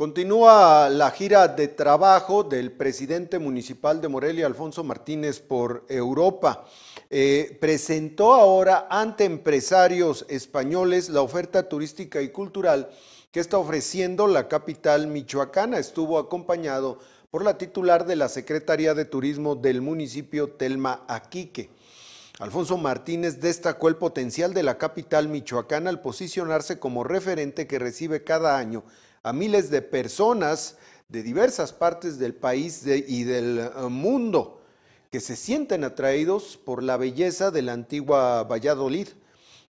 Continúa la gira de trabajo del presidente municipal de Morelia, Alfonso Martínez, por Europa. Eh, presentó ahora ante empresarios españoles la oferta turística y cultural que está ofreciendo la capital michoacana. Estuvo acompañado por la titular de la Secretaría de Turismo del municipio, Telma Aquique. Alfonso Martínez destacó el potencial de la capital michoacana al posicionarse como referente que recibe cada año a miles de personas de diversas partes del país y del eh, mundo que se sienten atraídos por la belleza de la antigua Valladolid.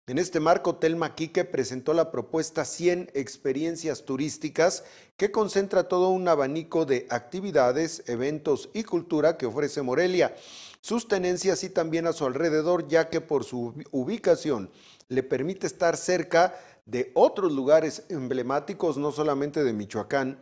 En este marco, Telma Quique presentó la propuesta 100 experiencias turísticas que concentra todo un abanico de actividades, eventos y cultura que ofrece Morelia, sus tenencias y también a su alrededor, ya que por su ubicación le permite estar cerca de otros lugares emblemáticos, no solamente de Michoacán,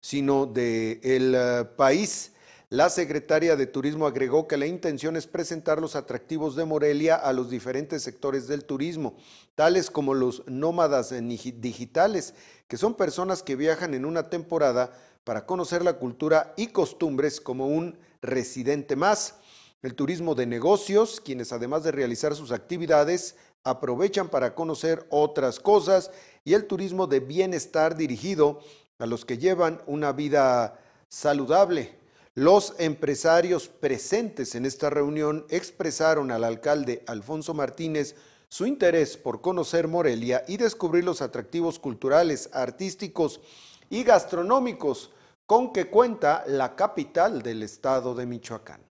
sino del eh, país. La secretaria de Turismo agregó que la intención es presentar los atractivos de Morelia a los diferentes sectores del turismo, tales como los nómadas eh, digitales, que son personas que viajan en una temporada para conocer la cultura y costumbres como un residente más el turismo de negocios, quienes además de realizar sus actividades, aprovechan para conocer otras cosas, y el turismo de bienestar dirigido a los que llevan una vida saludable. Los empresarios presentes en esta reunión expresaron al alcalde Alfonso Martínez su interés por conocer Morelia y descubrir los atractivos culturales, artísticos y gastronómicos con que cuenta la capital del estado de Michoacán.